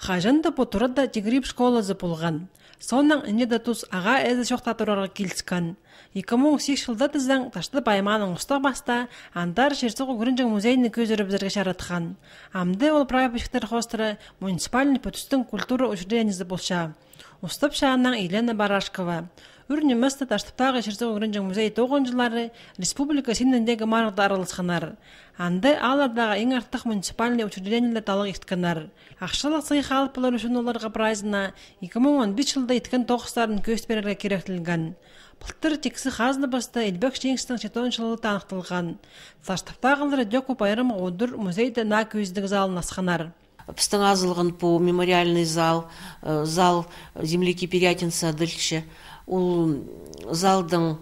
хажанда потурада тигрип школа запулган Соның ине да тус ага эзе шохта турарга килскан 2008 жылда тиздан ташты байманын устак баста андар шерсугу күрүнжөң музейни көзөрүп бизерге шаратқан. амды ол прапочктер хостыры муниципальный потустың культура учреждениеси болша устап шаанан елена барашкова үрне мәсті таштыптағы шерсоғын музей тоғын жылары республика синдендегі марғыда арылысқанар. Анды алардағы ең артық муниципальный учреждениелер талық ектікінар. Ақшылық сайы алып бұлар үшін оларға прайзына 2015 жылда еткен тоғыстарын көз берерге керектілген. Бұлттыр тексі қазыны басты Элбек Шеңістің шетон жылы танықтылған. Таштыптағылары Дёку байрымы ғудыр музейді на көздігі залын асқанар. ұстаңазылығын по мемориальный зал э, зал земляки Перятинца дыльче у залдың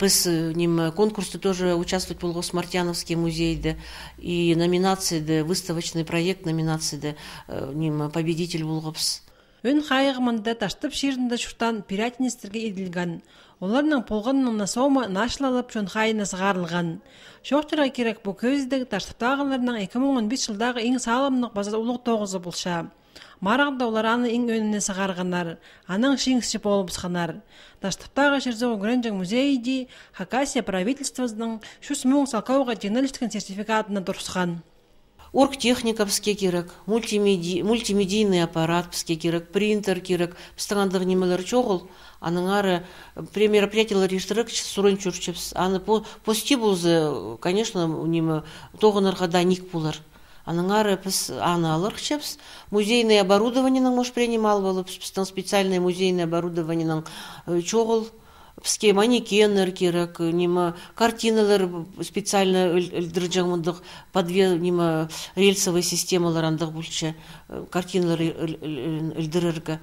біз э, ним э, конкурсты тоже участвовать болған музей да и номинации да выставочный проект номинации да ним победитель болғанбыз Өн хайығымында таштып ширында шуртан пиратинестерге еділган. Оларның полғанның насаума нашлалып шонхайына сығарылған. Шоқтыра керек бұл көздің таштыптағыларының 2015 жылдағы ең салымның базар ұлық тоғызы болша. Марағында олар аны ең өніне сығарғанар, аның шиңсі болып сұқанар. Таштыптағы Шерзоғы Грэнджан музейді Хакасия правительствозының шүс мүң салқауға жеңілістікін сертификатына дұрсыған. оргтехника піске керек мультимеди, мультимедийный аппарат піске керек принтер керек пыстығандығы немелер чоғыл аның ары мероприятиелер ештірік сурын чүрчепс аны пости болзы конечно неме э, тоғынырға да ник болар аның ары піс аны алыр музейный оборудованиеның может принимал болып пістің специальный музейный оборудованиеның э, чоғыл бізге манекендер керек неме картиналар специально ілдіріп жаңмындық по неме рельсовый системалар андық бүлше э, картиналар ілдіріргі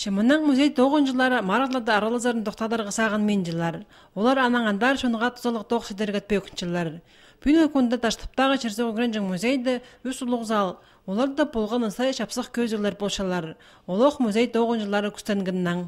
Шымынан музей тоғын жылары марғылады аралызарын тоқтадырғы сағын мен жылар. Олар анаңандар шоныға тұзалық тоқ сидергет пөкін жылар. Бүн өкінді таштыптағы жерсі өңірін жың музейді өз ұлық зал. Олар да болған ынсай шапсық көз жылар болшалар. Олық музей тоғын жылары күстенгіннің.